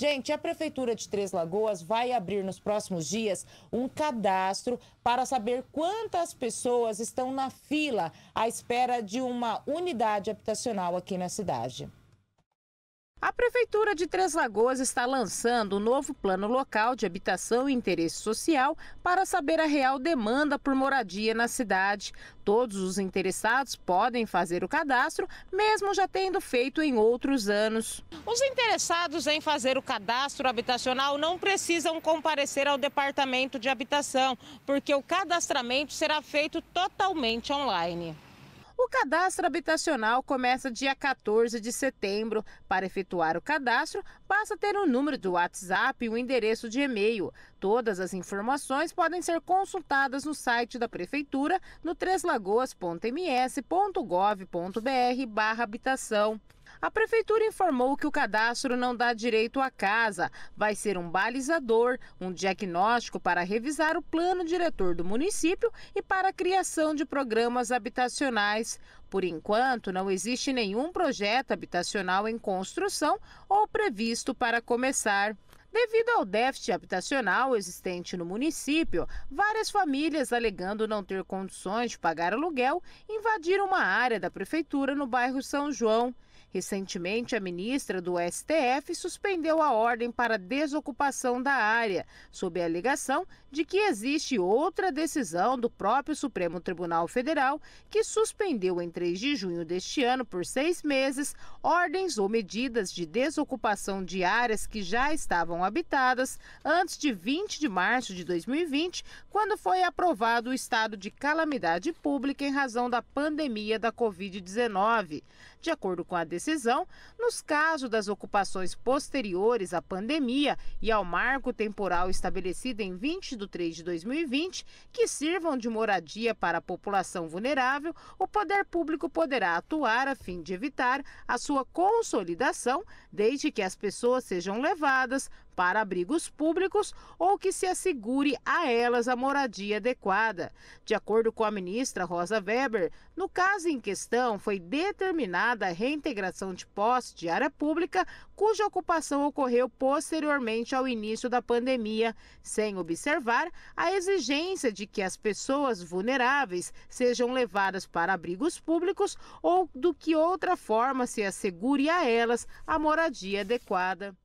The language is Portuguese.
Gente, a Prefeitura de Três Lagoas vai abrir nos próximos dias um cadastro para saber quantas pessoas estão na fila à espera de uma unidade habitacional aqui na cidade. A Prefeitura de Três Lagoas está lançando um novo plano local de habitação e interesse social para saber a real demanda por moradia na cidade. Todos os interessados podem fazer o cadastro, mesmo já tendo feito em outros anos. Os interessados em fazer o cadastro habitacional não precisam comparecer ao Departamento de Habitação, porque o cadastramento será feito totalmente online. O cadastro habitacional começa dia 14 de setembro. Para efetuar o cadastro, basta ter o um número do WhatsApp e o um endereço de e-mail. Todas as informações podem ser consultadas no site da Prefeitura no treslagoas.ms.gov.br barra habitação. A prefeitura informou que o cadastro não dá direito à casa, vai ser um balizador, um diagnóstico para revisar o plano diretor do município e para a criação de programas habitacionais. Por enquanto, não existe nenhum projeto habitacional em construção ou previsto para começar. Devido ao déficit habitacional existente no município, várias famílias, alegando não ter condições de pagar aluguel, invadiram uma área da prefeitura no bairro São João. Recentemente, a ministra do STF suspendeu a ordem para desocupação da área, sob a alegação de que existe outra decisão do próprio Supremo Tribunal Federal que suspendeu em 3 de junho deste ano, por seis meses, ordens ou medidas de desocupação de áreas que já estavam habitadas antes de 20 de março de 2020, quando foi aprovado o estado de calamidade pública em razão da pandemia da Covid-19. De acordo com a decisão nos casos das ocupações posteriores à pandemia e ao marco temporal estabelecido em 20 de 3 de 2020, que sirvam de moradia para a população vulnerável, o poder público poderá atuar a fim de evitar a sua consolidação, desde que as pessoas sejam levadas para abrigos públicos ou que se assegure a elas a moradia adequada. De acordo com a ministra Rosa Weber, no caso em questão foi determinada a reintegração de posse de área pública, cuja ocupação ocorreu posteriormente ao início da pandemia, sem observar a exigência de que as pessoas vulneráveis sejam levadas para abrigos públicos ou do que outra forma se assegure a elas a moradia adequada.